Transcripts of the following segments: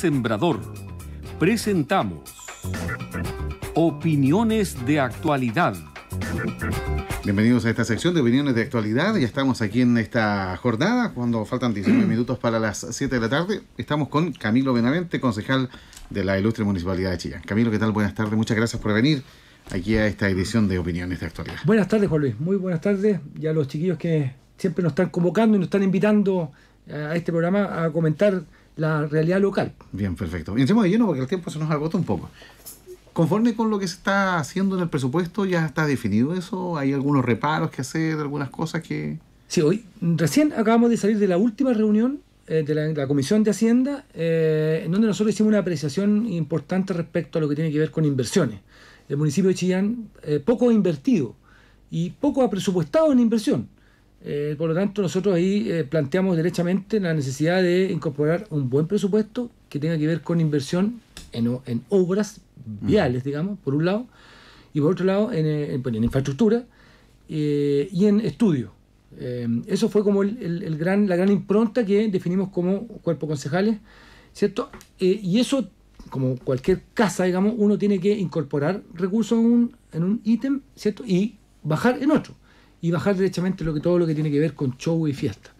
Sembrador presentamos Opiniones de Actualidad. Bienvenidos a esta sección de opiniones de actualidad. Ya estamos aquí en esta jornada, cuando faltan 19 minutos para las 7 de la tarde. Estamos con Camilo Benavente, concejal de la Ilustre Municipalidad de Chillán. Camilo, ¿qué tal? Buenas tardes, muchas gracias por venir aquí a esta edición de opiniones de actualidad. Buenas tardes, Juan Luis. Muy buenas tardes. Y a los chiquillos que siempre nos están convocando y nos están invitando a este programa a comentar la realidad local. Bien, perfecto. Y encima de lleno porque el tiempo se nos agota un poco. Conforme con lo que se está haciendo en el presupuesto, ¿ya está definido eso? ¿Hay algunos reparos que hacer, algunas cosas que...? Sí, hoy recién acabamos de salir de la última reunión eh, de la, Comisión de Hacienda, eh, en donde nosotros hicimos una apreciación importante respecto a lo que tiene que ver con inversiones. El municipio de Chillán eh, poco ha invertido y poco ha presupuestado en inversión. Eh, por lo tanto, nosotros ahí eh, planteamos derechamente la necesidad de incorporar un buen presupuesto que tenga que ver con inversión en, obras mm. viales, digamos, por un lado, y por otro lado en, eh, infraestructura y en estudio. eso fue como gran, la gran impronta que definimos como cuerpo concejales, ¿cierto? y eso, como cualquier casa, digamos, uno tiene que incorporar recursos en un ítem, ¿cierto? Y bajar en otro y bajar derechamente lo que, todo lo que tiene que ver con show y fiesta.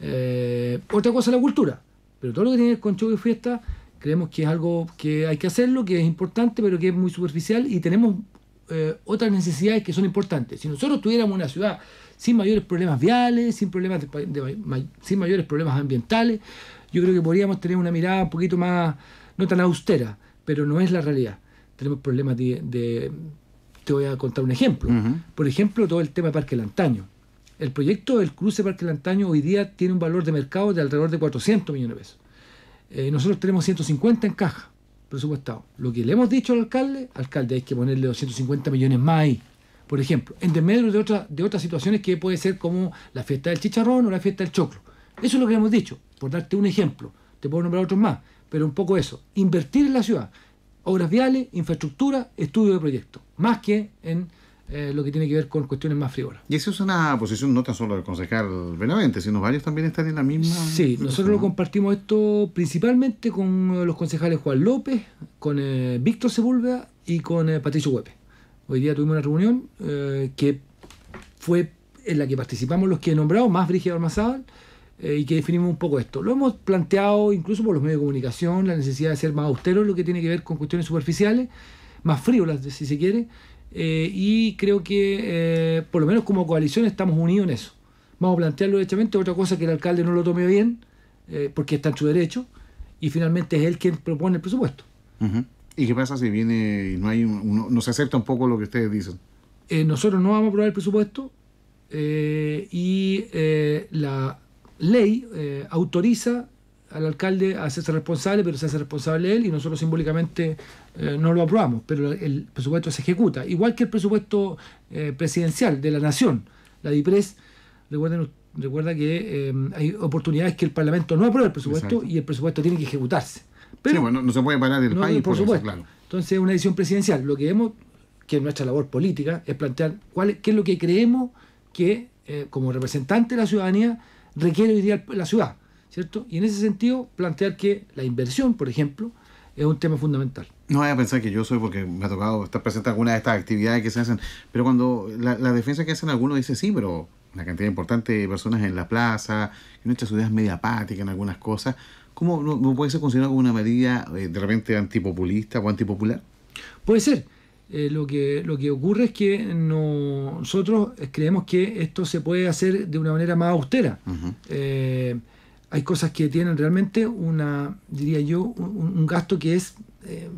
Eh, otra cosa es la cultura, pero todo lo que tiene que ver con show y fiesta creemos que es algo que hay que hacerlo, que es importante, pero que es muy superficial y tenemos eh, otras necesidades que son importantes. Si nosotros tuviéramos una ciudad sin mayores problemas viales, sin, problemas sin mayores problemas ambientales, yo creo que podríamos tener una mirada un poquito más, no tan austera, pero no es la realidad. Tenemos problemas de te voy a contar un ejemplo. Por ejemplo, todo el tema de Parque Lantaño. El proyecto del cruce Parque Lantaño hoy día tiene un valor de mercado de alrededor de 400 millones de pesos. Eh, nosotros tenemos 150 en caja presupuestado. Lo que le hemos dicho al alcalde, alcalde, hay que ponerle 250 millones más ahí. Por ejemplo, en desmedro de, otra, de otras situaciones que puede ser como la fiesta del chicharrón o la fiesta del choclo. Eso es lo que hemos dicho, por darte un ejemplo. Te puedo nombrar otros más, pero un poco eso. Invertir en la ciudad obras viales, infraestructura, estudio de proyecto, más que en eh, lo que tiene que ver con cuestiones más frívolas. Y eso es una posición no tan solo del concejal Benavente, sino varios también están en la misma. Sí, nosotros lo compartimos esto principalmente con eh, los concejales Juan López, con eh, Víctor Sepúlveda y con Patricio Huepe. Hoy día tuvimos una reunión que fue en la que participamos los que he nombrado, más Brigida Almazábal eh, y que definimos un poco esto. Lo hemos planteado incluso por los medios de comunicación, la necesidad de ser más austeros, lo que tiene que ver con cuestiones superficiales, más frívolas si se quiere, eh, y creo que eh, por lo menos como coalición estamos unidos en eso. Vamos a plantearlo derechamente, otra cosa que el alcalde no lo tome bien, porque está en su derecho, y finalmente es él quien propone el presupuesto. ¿Y qué pasa si viene y no, hay no se acepta un poco lo que ustedes dicen? nosotros no vamos a aprobar el presupuesto y la, ley eh, autoriza al alcalde a hacerse responsable, pero se hace responsable él y nosotros simbólicamente eh, no lo aprobamos, pero el presupuesto se ejecuta. Igual que el presupuesto eh, presidencial de la Nación, la DIPRES, recuerden, recuerda que hay oportunidades que el Parlamento no aprueba el presupuesto y el presupuesto tiene que ejecutarse. Pero no se puede parar el país, por, supuesto. Entonces es una decisión presidencial. Lo que vemos que es nuestra labor política, es plantear cuál, qué es lo que creemos que como representante de la ciudadanía requiere hoy día la ciudad, ¿cierto? Y en ese sentido, plantear que la inversión, por ejemplo, es un tema fundamental. No vaya a pensar que yo soy, porque me ha tocado estar presente en alguna de estas actividades que se hacen, pero cuando la, defensa que hacen algunos dice sí, pero la cantidad importante de personas en la plaza, en nuestra ciudad es media apática en algunas cosas, ¿cómo no, puede ser considerado como una medida eh, de repente antipopulista o antipopular? Puede ser, eh, lo, que, lo que ocurre es que nosotros creemos que esto se puede hacer de una manera más austera. Eh, hay cosas que tienen realmente una, diría yo, un, gasto que es eh,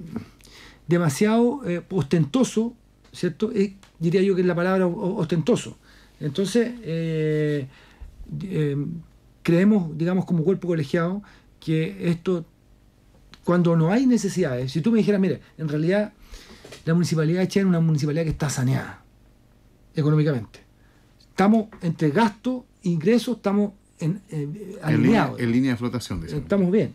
demasiado ostentoso, ¿cierto? diría yo que es la palabra ostentoso. Entonces, creemos, digamos, como cuerpo colegiado, que esto, cuando no hay necesidades, si tú me dijeras, mire, en realidad la municipalidad de Chile es una municipalidad que está saneada económicamente. Estamos entre gastos, ingresos, estamos en, eh, alineados. En línea, de flotación, Estamos bien.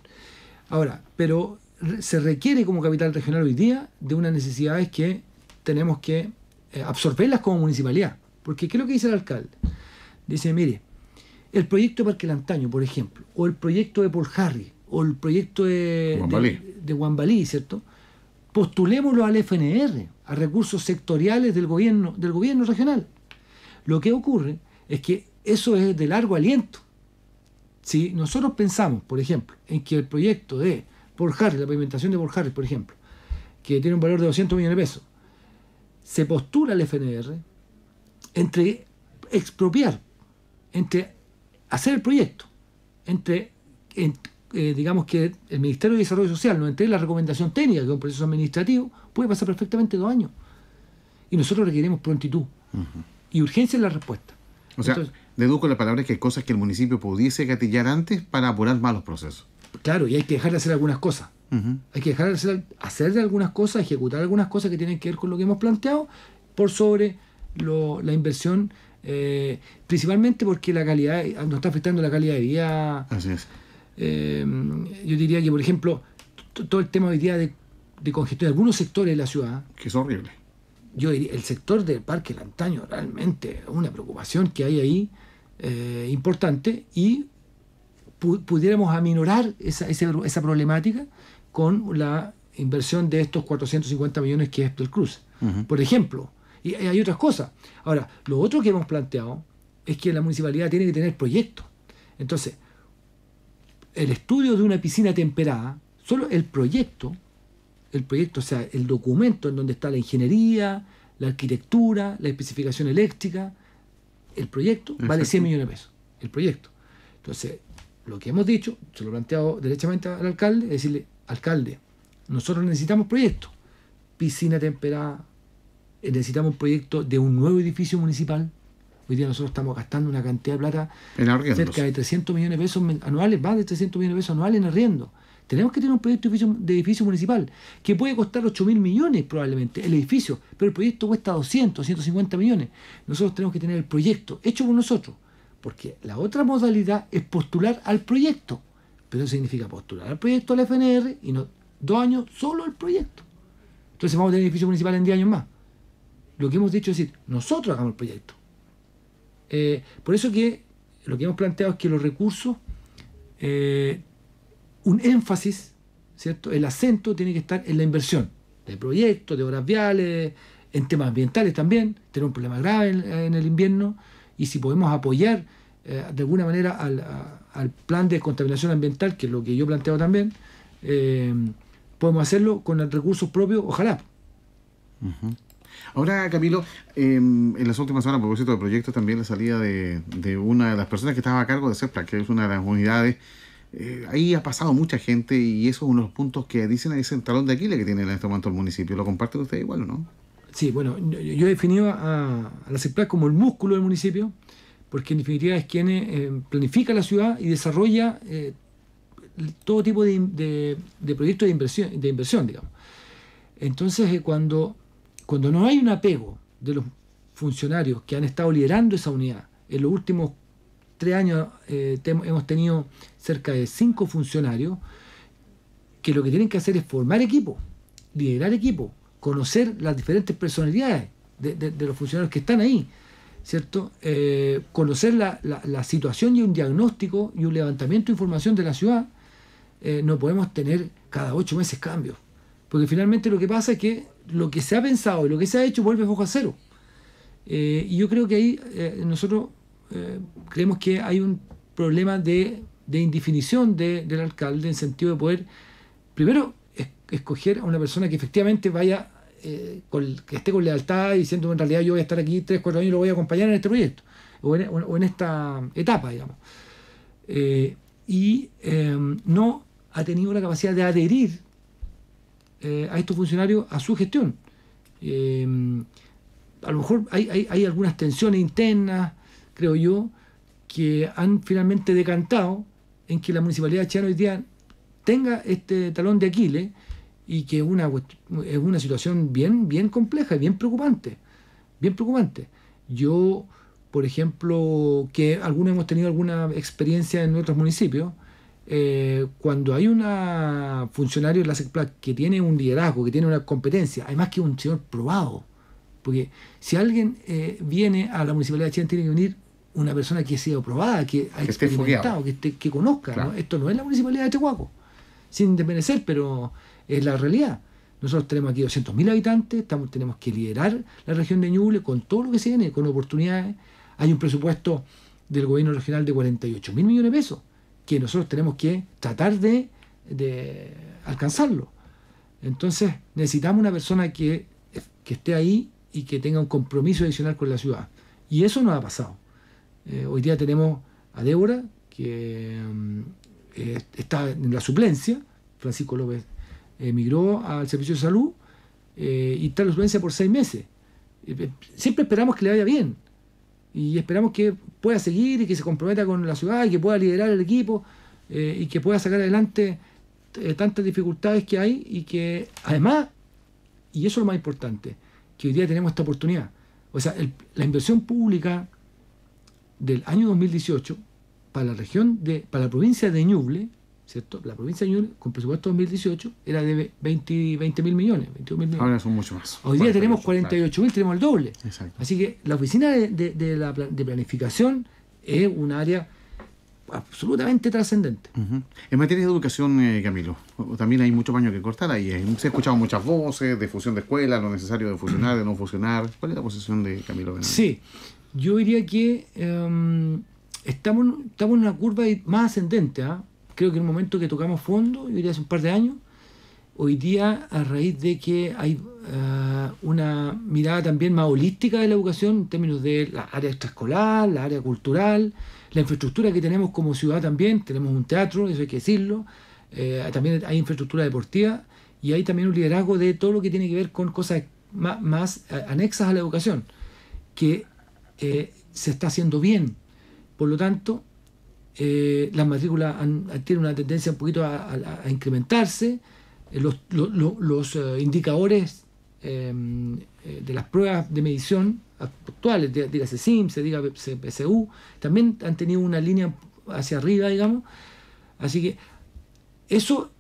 Ahora, pero se requiere como capital regional hoy día de unas necesidades que tenemos que eh, absorberlas como municipalidad. Porque ¿qué es lo que dice el alcalde? Dice, mire, el proyecto de Parque Lantaño, por ejemplo, o el proyecto de Paul Harry, o el proyecto de de, de ¿cierto? postulémoslo al FNR, a recursos sectoriales del gobierno, del gobierno regional. Lo que ocurre es que eso es de largo aliento. Si nosotros pensamos, por ejemplo, en que el proyecto de Port la pavimentación de Port por ejemplo, que tiene un valor de 200 millones de pesos, se postula al FNR entre expropiar, entre hacer el proyecto, entre eh, digamos que el Ministerio de Desarrollo Social no entregue la recomendación técnica, de un proceso administrativo, puede pasar perfectamente dos años. Y nosotros requerimos prontitud. Y urgencia en la respuesta. O sea, deduzco la palabra que hay cosas que el municipio pudiese gatillar antes para apurar más los procesos. Claro, y hay que dejar de hacer algunas cosas. Hay que dejar de hacer, algunas cosas, ejecutar algunas cosas que tienen que ver con lo que hemos planteado, por sobre la inversión, eh, principalmente porque la calidad nos está afectando la calidad de vida. Así es. Eh, yo diría que, por ejemplo, todo el tema hoy día de, congestión de algunos sectores de la ciudad. Que es horrible. Yo diría, el sector del Parque Lantaño realmente una preocupación que hay ahí eh, importante y pudiéramos aminorar esa, esa, problemática con la inversión de estos 450 millones que es del Cruz. Por ejemplo, y hay otras cosas. Ahora, lo otro que hemos planteado es que la municipalidad tiene que tener proyectos. Entonces, el estudio de una piscina temperada, solo el proyecto, el proyecto, o sea, el documento en donde está la ingeniería, la arquitectura, la especificación eléctrica, el proyecto vale 100 millones de pesos. El proyecto. Entonces, lo que hemos dicho, se lo he planteado derechamente al alcalde, es decirle, alcalde, nosotros necesitamos proyectos, piscina temperada, necesitamos un proyecto de un nuevo edificio municipal, Hoy día nosotros estamos gastando una cantidad de plata cerca de 300 millones de pesos anuales, más de 300 millones de pesos anuales en arriendo. Tenemos que tener un proyecto de edificio municipal que puede costar 8 mil millones probablemente, el edificio, pero el proyecto cuesta 200, 150 millones. Nosotros tenemos que tener el proyecto hecho por nosotros, porque la otra modalidad es postular al proyecto, pero eso significa postular al proyecto la FNR y no dos años solo el proyecto. Entonces vamos a tener edificio municipal en 10 años más. Lo que hemos dicho es decir, nosotros hagamos el proyecto. Eh, por eso que lo que hemos planteado es que los recursos, eh, un énfasis, ¿cierto? El acento tiene que estar en la inversión de proyectos, de obras viales, en temas ambientales también. tener un problema grave en, el invierno y si podemos apoyar eh, de alguna manera al, plan de contaminación ambiental, que es lo que yo planteo también, podemos hacerlo con recursos propios, ojalá. Ahora, Camilo, em, en las últimas semanas, por propósito del proyecto, también la salida de, una de las personas que estaba a cargo de CEPLA, que es una de las unidades. Eh, ahí ha pasado mucha gente y eso es uno de los puntos que dicen es el talón de Aquiles que tiene en este momento el municipio. ¿Lo comparten ustedes igual o no? Sí, bueno, yo he definido a, la Cepla como el músculo del municipio, porque en definitiva es quien eh, planifica la ciudad y desarrolla eh, todo tipo de, proyectos de inversión, de inversión, digamos. Entonces, cuando cuando no hay un apego de los funcionarios que han estado liderando esa unidad, en los últimos tres años eh, hemos tenido cerca de cinco funcionarios que lo que tienen que hacer es formar equipo, liderar equipo, conocer las diferentes personalidades de, los funcionarios que están ahí, ¿cierto? Eh, conocer la, situación y un diagnóstico y un levantamiento de información de la ciudad. Eh, no podemos tener cada ocho meses cambios. Porque finalmente lo que pasa es que lo que se ha pensado y lo que se ha hecho vuelve bajo a cero. Eh, y yo creo que ahí eh, nosotros eh, creemos que hay un problema de, indefinición del alcalde en sentido de poder, primero, escoger a una persona que efectivamente vaya, que esté con lealtad y diciendo en realidad yo voy a estar aquí tres, cuatro años y lo voy a acompañar en este proyecto o en esta etapa, digamos. y no ha tenido la capacidad de adherir eh, a estos funcionarios a su gestión. Eh, a lo mejor hay, algunas tensiones internas, creo yo, que han finalmente decantado en que la municipalidad de Chiano hoy día tenga este talón de Aquiles y que una, es una situación bien, bien compleja y bien preocupante. Bien preocupante. Yo, por ejemplo, que algunos hemos tenido alguna experiencia en otros municipios, eh, cuando hay un funcionario de la SECPLAC que tiene un liderazgo, que tiene una competencia, además que un señor probado, porque si alguien eh, viene a la municipalidad de Chile, tiene que venir una persona que sido probada, que ha experimentado, que, que, conozca. Esto no es la municipalidad de Chihuahua, sin desmerecer, pero es la realidad. Nosotros tenemos aquí 200.000 habitantes, estamos, tenemos que liderar la región de Ñuble con todo lo que se viene, con oportunidades. Hay un presupuesto del gobierno regional de 48.000 millones de pesos que nosotros tenemos que tratar de, alcanzarlo. Entonces necesitamos una persona que, esté ahí y que tenga un compromiso adicional con la ciudad. Y eso no ha pasado. Eh, hoy día tenemos a Débora, que mm, eh, está en la suplencia. Francisco López emigró al servicio de salud eh, y está en la suplencia por seis meses. siempre esperamos que le vaya bien, y esperamos que pueda seguir y que se comprometa con la ciudad y que pueda liderar el equipo eh, y que pueda sacar adelante eh, tantas dificultades que hay y que además, y eso es lo más importante, que hoy día tenemos esta oportunidad. O sea, la inversión pública del año 2018 para la región de, para la provincia de Ñuble la provincia de Ñuble, con presupuesto 2018, era de 20, 20 mil millones, Ahora son mucho más. Hoy día tenemos 48.000, mil, tenemos el doble. Exacto. Así que la oficina de, planificación es un área absolutamente trascendente. En materia de educación, eh, Camilo, también hay mucho baño que cortar ahí. Eh. Se han escuchado muchas voces de fusión de escuelas, lo necesario de fusionar, de no fusionar. ¿Cuál es la posición de Camilo Sí, yo diría que em, estamos, estamos en una curva más ascendente. ¿ah? creo que en un momento que tocamos fondo, yo diría hace un par de años, hoy día a raíz de que hay eh, una mirada también más holística de la educación en términos de la área extraescolar, la área cultural, la infraestructura que tenemos como ciudad también, tenemos un teatro, eso hay que decirlo, eh, también hay infraestructura deportiva y hay también un liderazgo de todo lo que tiene que ver con cosas más, eh, anexas a la educación, que se está haciendo bien. Por lo tanto, eh, las matrículas han, tienen una tendencia un poquito a, incrementarse, eh, los, los, eh, indicadores em, de las pruebas de medición actuales, dígase SIM, se diga PSU, también han tenido una línea hacia arriba, digamos. Así que eso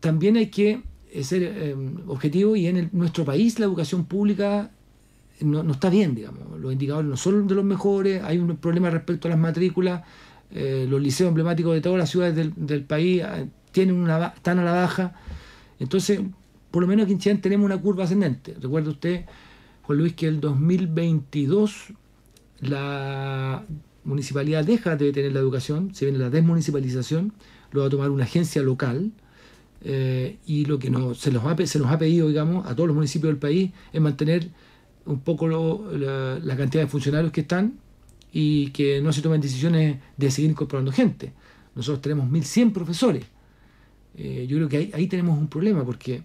también hay que ser em, objetivo y en nuestro país la educación pública no, no, está bien, digamos. Los indicadores no son de los mejores, hay un problema respecto a las matrículas, eh, los liceos emblemáticos de todas las ciudades del, país ah, tienen una, están a la baja. Entonces, por lo menos aquí en Chile tenemos una curva ascendente. recuerda usted, Juan Luis, que el 2022 la municipalidad deja de tener la educación, se viene la desmunicipalización, lo va a tomar una agencia local. Eh, y lo que no, se, ha, nos ha pedido, digamos, a todos los municipios del país es mantener un poco la cantidad de funcionarios que están y que no se tomen decisiones de seguir incorporando gente. Nosotros tenemos 1.100 profesores. Eh, yo creo que ahí, tenemos un problema porque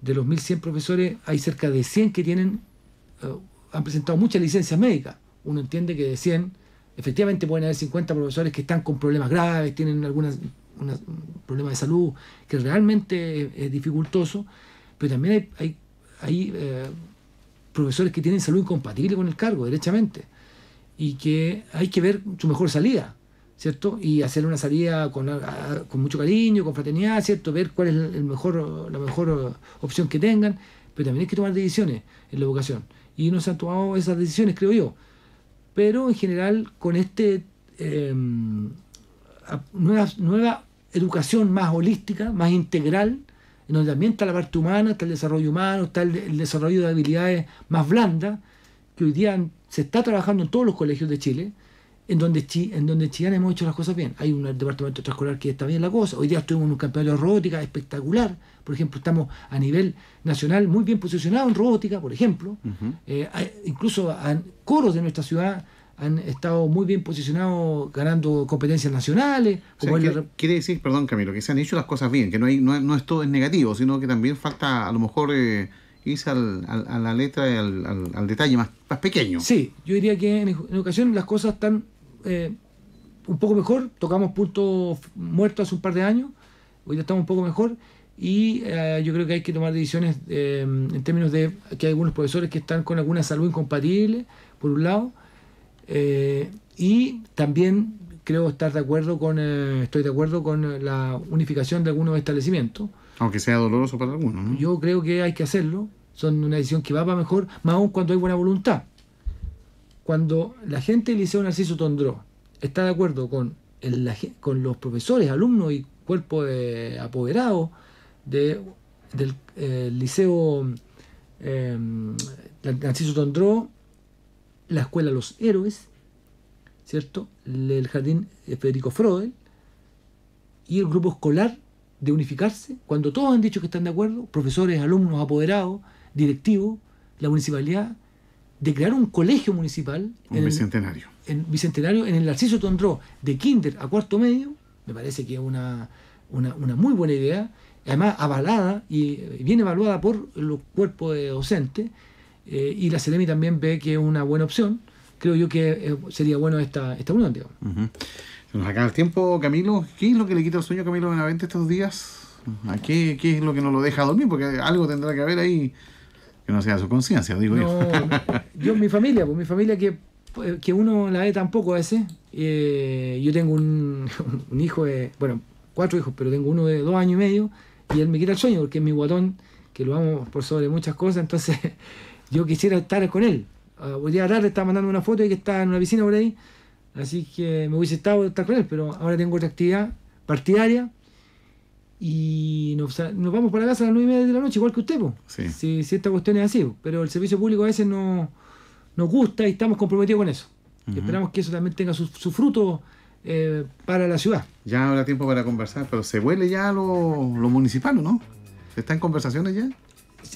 de los 1.100 profesores hay cerca de 100 que tienen, eh, han presentado muchas licencias médicas. Uno entiende que de 100, efectivamente pueden haber 50 profesores que están con problemas graves, tienen algunos problemas de salud que realmente es, dificultoso, pero también hay, hay, eh, profesores que tienen salud incompatible con el cargo, derechamente y que hay que ver su mejor salida, ¿cierto? Y hacer una salida con, mucho cariño, con fraternidad, ¿cierto? Ver cuál es el mejor, la mejor opción que tengan, pero también hay que tomar decisiones en la educación Y no se han tomado esas decisiones, creo yo. Pero en general, con este em, nueva, nueva educación más holística, más integral, en donde también está la parte humana, está el desarrollo humano, está el desarrollo de habilidades más blandas, que hoy día se está trabajando en todos los colegios de Chile, en donde, en donde Chile hemos hecho las cosas bien. Hay un departamento extraescolar que está bien la cosa. Hoy día estuvimos en un campeonato de robótica espectacular. Por ejemplo, estamos a nivel nacional muy bien posicionados en robótica, por ejemplo. Eh, incluso coros de nuestra ciudad han estado muy bien posicionados ganando competencias nacionales. Quiere decir, perdón Camilo, que se han hecho las cosas bien, que no, hay, no, no es todo es negativo, sino que también falta a lo mejor... Eh irse al, a la letra, al, al detalle más, pequeño. Sí, yo diría que en, educación las cosas están eh, un poco mejor, tocamos puntos muertos hace un par de años, hoy ya estamos un poco mejor y eh, yo creo que hay que tomar decisiones eh, en términos de que hay algunos profesores que están con alguna salud incompatible, por un lado, y también creo estar de acuerdo con, estoy de acuerdo con la unificación de algunos establecimientos aunque sea doloroso para algunos, Yo creo que hay que hacerlo. Son una decisión que va para mejor, más aún cuando hay buena voluntad. Cuando la gente del Liceo Narciso Tondró está de acuerdo con, los profesores, alumnos y cuerpo de apoderados del eh, Liceo em, Narciso Tondró, la Escuela Los Héroes, ¿cierto? El Jardín eh, Federico Freud y el grupo escolar de unificarse cuando todos han dicho que están de acuerdo, profesores, alumnos, apoderados, directivos, la municipalidad, de crear un colegio municipal. en bicentenario. en bicentenario, en el Narciso Tondró, de kinder a cuarto medio, me parece que es una, muy buena idea, además avalada y eh, bien evaluada por los cuerpos de docentes, eh, y la CEREMI también ve que es una buena opción. Creo yo que eh, sería bueno esta, esta unión, nos acaba el tiempo, Camilo. ¿Qué es lo que le quita el sueño a Camilo Benavente estos días? ¿A qué, es lo que no lo deja dormir? Porque algo tendrá que haber ahí que no sea su conciencia, digo no, yo. yo, mi familia, pues mi familia que, pues, que uno la ve tampoco a veces. Eh, yo tengo un, hijo de, bueno, cuatro hijos, pero tengo uno de dos años y medio y él me quita el sueño porque es mi guatón, que lo amo por sobre muchas cosas, entonces yo quisiera estar con él. voy ah, hoy día tarde estaba mandando una foto y que está en una piscina por ahí Así que me hubiese estado estar con él, pero ahora tengo otra actividad partidaria y nos, vamos para la casa a las nueve y media de la noche, igual que usted, Sí. Si, esta cuestión es así, pero el servicio público a veces no, nos gusta y estamos comprometidos con eso. y esperamos que eso también tenga su, fruto eh, para la ciudad. Ya habrá tiempo para conversar, pero se huele ya lo, lo municipal, ¿no? ¿Está en conversaciones ya?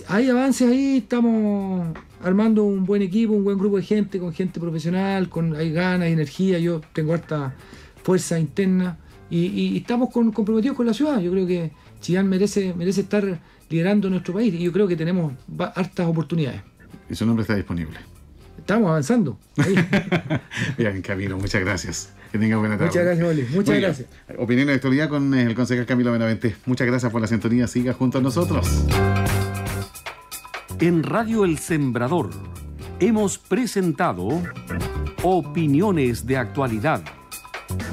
hay avances ahí, estamos armando un buen equipo, un buen grupo de gente, con gente profesional, con hay ganas, hay energía, yo tengo harta fuerza interna y, estamos comprometidos con la ciudad. Yo creo que Chillán merece, merece estar liderando nuestro país y yo creo que tenemos hartas oportunidades. Y su nombre está disponible. Estamos avanzando. Bien, Camilo, muchas gracias. Que tenga buena tarde. Muchas gracias, Oli. Muchas gracias. Opinión de actualidad con el concejal Camilo Benavente. Muchas gracias por la sintonía. Siga junto a nosotros. En Radio El Sembrador hemos presentado Opiniones de Actualidad.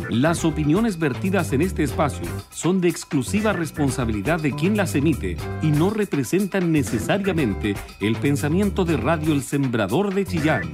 Las opiniones vertidas en este espacio son de exclusiva responsabilidad de quien las emite y no representan necesariamente el pensamiento de Radio El Sembrador de Chillán.